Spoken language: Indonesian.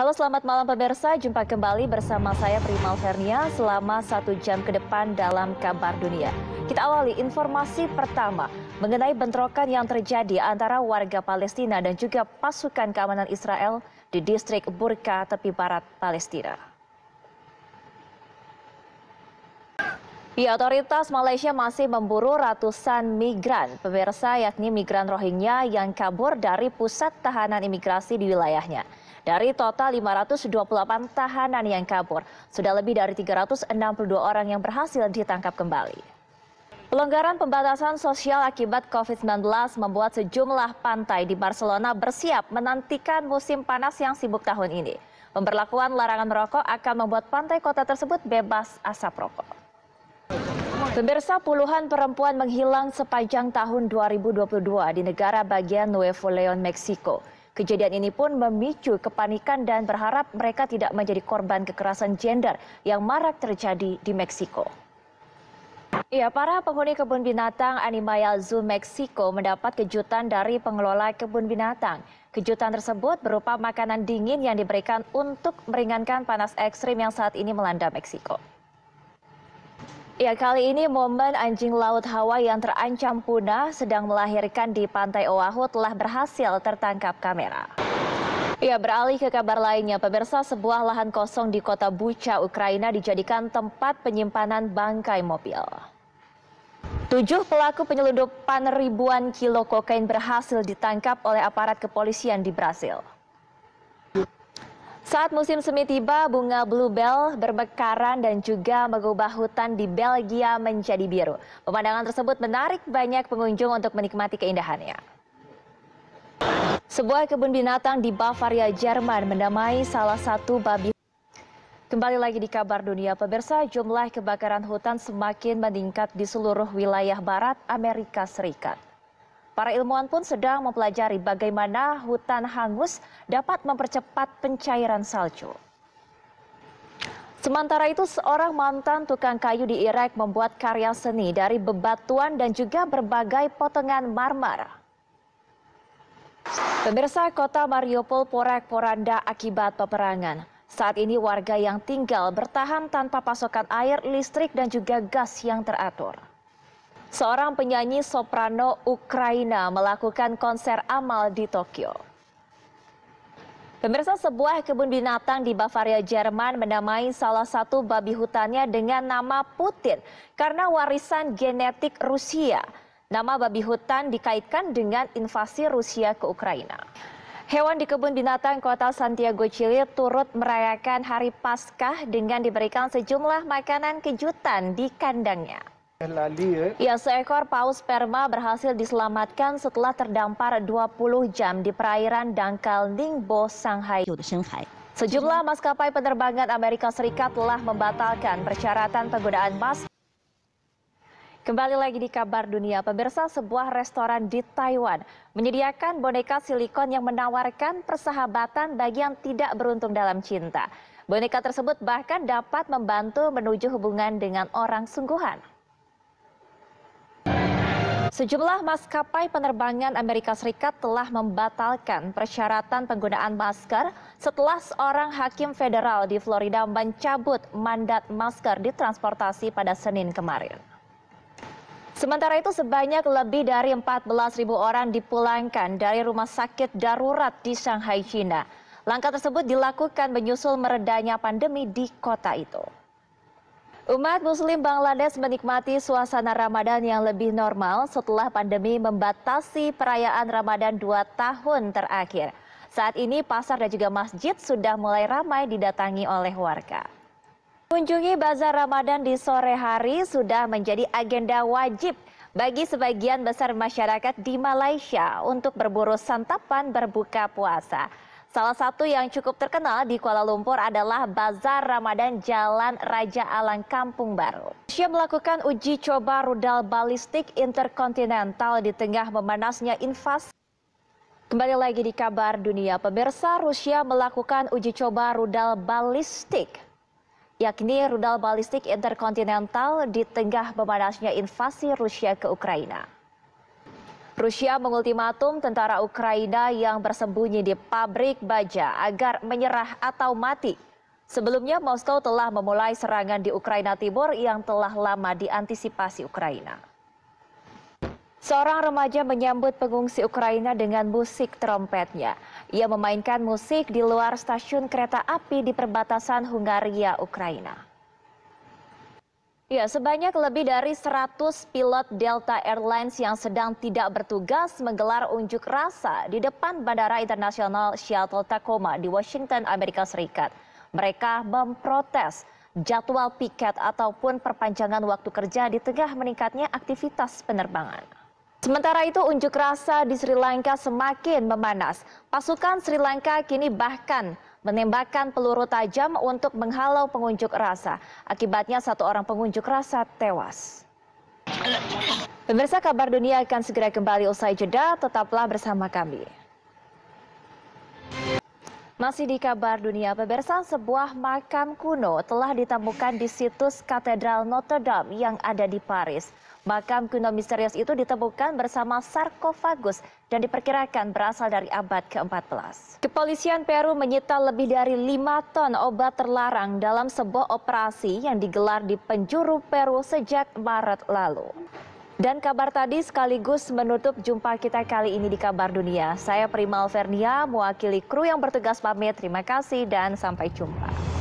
Halo selamat malam pemirsa, jumpa kembali bersama saya Primal Fernia selama satu jam ke depan dalam Kabar Dunia. Kita awali informasi pertama mengenai bentrokan yang terjadi antara warga Palestina dan juga pasukan keamanan Israel di distrik Burka, tepi barat Palestina. Ya, otoritas Malaysia masih memburu ratusan migran, pemirsa yakni migran Rohingya yang kabur dari pusat tahanan imigrasi di wilayahnya. Dari total 528 tahanan yang kabur, sudah lebih dari 362 orang yang berhasil ditangkap kembali. Pelonggaran pembatasan sosial akibat COVID-19 membuat sejumlah pantai di Barcelona bersiap menantikan musim panas yang sibuk tahun ini. Pemberlakuan larangan merokok akan membuat pantai kota tersebut bebas asap rokok. Pemirsa puluhan perempuan menghilang sepanjang tahun 2022 di negara bagian Nuevo Leon, Meksiko. Kejadian ini pun memicu kepanikan dan berharap mereka tidak menjadi korban kekerasan gender yang marak terjadi di Meksiko. Ya, para penghuni kebun binatang Animal Zoo Meksiko mendapat kejutan dari pengelola kebun binatang. Kejutan tersebut berupa makanan dingin yang diberikan untuk meringankan panas ekstrim yang saat ini melanda Meksiko. Ya, kali ini momen anjing laut Hawa yang terancam punah sedang melahirkan di pantai Oahu telah berhasil tertangkap kamera. Ya, beralih ke kabar lainnya, pemirsa sebuah lahan kosong di kota Bucha, Ukraina dijadikan tempat penyimpanan bangkai mobil. Tujuh pelaku penyelundupan ribuan kilo kokain berhasil ditangkap oleh aparat kepolisian di Brasil. Saat musim semi tiba, bunga bluebell berbekaran dan juga mengubah hutan di Belgia menjadi biru. Pemandangan tersebut menarik banyak pengunjung untuk menikmati keindahannya. Sebuah kebun binatang di Bavaria, Jerman mendamai salah satu babi. Kembali lagi di kabar dunia, pemirsa jumlah kebakaran hutan semakin meningkat di seluruh wilayah barat Amerika Serikat. Para ilmuwan pun sedang mempelajari bagaimana hutan hangus dapat mempercepat pencairan salju. Sementara itu, seorang mantan tukang kayu di Irak membuat karya seni dari bebatuan dan juga berbagai potongan marmer. Pemirsa kota Mariupol porak-poranda akibat peperangan. Saat ini warga yang tinggal bertahan tanpa pasokan air, listrik dan juga gas yang teratur. Seorang penyanyi soprano Ukraina melakukan konser amal di Tokyo. Pemirsa sebuah kebun binatang di Bavaria, Jerman menamai salah satu babi hutannya dengan nama Putin karena warisan genetik Rusia. Nama babi hutan dikaitkan dengan invasi Rusia ke Ukraina. Hewan di kebun binatang kota Santiago, Chile turut merayakan hari Paskah dengan diberikan sejumlah makanan kejutan di kandangnya. Ya. ya, seekor paus sperma berhasil diselamatkan setelah terdampar 20 jam di perairan dangkal Ningbo, Shanghai. Sejumlah maskapai penerbangan Amerika Serikat telah membatalkan persyaratan penggunaan mask. Kembali lagi di kabar dunia, pemirsa sebuah restoran di Taiwan menyediakan boneka silikon yang menawarkan persahabatan bagi yang tidak beruntung dalam cinta. Boneka tersebut bahkan dapat membantu menuju hubungan dengan orang sungguhan. Sejumlah maskapai penerbangan Amerika Serikat telah membatalkan persyaratan penggunaan masker setelah seorang hakim federal di Florida mencabut mandat masker di transportasi pada Senin kemarin. Sementara itu sebanyak lebih dari 14.000 orang dipulangkan dari rumah sakit darurat di Shanghai, China. Langkah tersebut dilakukan menyusul meredanya pandemi di kota itu. Umat Muslim Bangladesh menikmati suasana Ramadan yang lebih normal setelah pandemi membatasi perayaan Ramadan dua tahun terakhir. Saat ini pasar dan juga masjid sudah mulai ramai didatangi oleh warga. Kunjungi bazar Ramadan di sore hari sudah menjadi agenda wajib bagi sebagian besar masyarakat di Malaysia untuk berburu santapan berbuka puasa. Salah satu yang cukup terkenal di Kuala Lumpur adalah Bazar Ramadan Jalan Raja Alang Kampung Baru. Rusia melakukan uji coba rudal balistik interkontinental di tengah memanasnya invasi. Kembali lagi di kabar dunia, pemirsa Rusia melakukan uji coba rudal balistik yakni rudal balistik interkontinental di tengah memanasnya invasi Rusia ke Ukraina. Rusia mengultimatum tentara Ukraina yang bersembunyi di pabrik baja agar menyerah atau mati. Sebelumnya, Moskow telah memulai serangan di Ukraina Timur yang telah lama diantisipasi Ukraina. Seorang remaja menyambut pengungsi Ukraina dengan musik trompetnya. Ia memainkan musik di luar stasiun kereta api di perbatasan Hungaria, Ukraina. Ya, sebanyak lebih dari 100 pilot Delta Airlines yang sedang tidak bertugas menggelar unjuk rasa di depan Bandara Internasional Seattle Tacoma di Washington, Amerika Serikat. Mereka memprotes jadwal piket ataupun perpanjangan waktu kerja di tengah meningkatnya aktivitas penerbangan. Sementara itu unjuk rasa di Sri Lanka semakin memanas. Pasukan Sri Lanka kini bahkan menembakkan peluru tajam untuk menghalau pengunjuk rasa. Akibatnya satu orang pengunjuk rasa tewas. Pemirsa kabar dunia akan segera kembali usai jeda, tetaplah bersama kami. Masih di kabar dunia, pemirsa sebuah makam kuno telah ditemukan di situs Katedral Notre Dame yang ada di Paris. Makam kuno misterius itu ditemukan bersama sarkofagus dan diperkirakan berasal dari abad ke-14. Kepolisian Peru menyita lebih dari 5 ton obat terlarang dalam sebuah operasi yang digelar di penjuru Peru sejak Maret lalu. Dan kabar tadi sekaligus menutup jumpa kita kali ini di Kabar Dunia. Saya Primal Fernia mewakili kru yang bertugas pamit. Terima kasih dan sampai jumpa.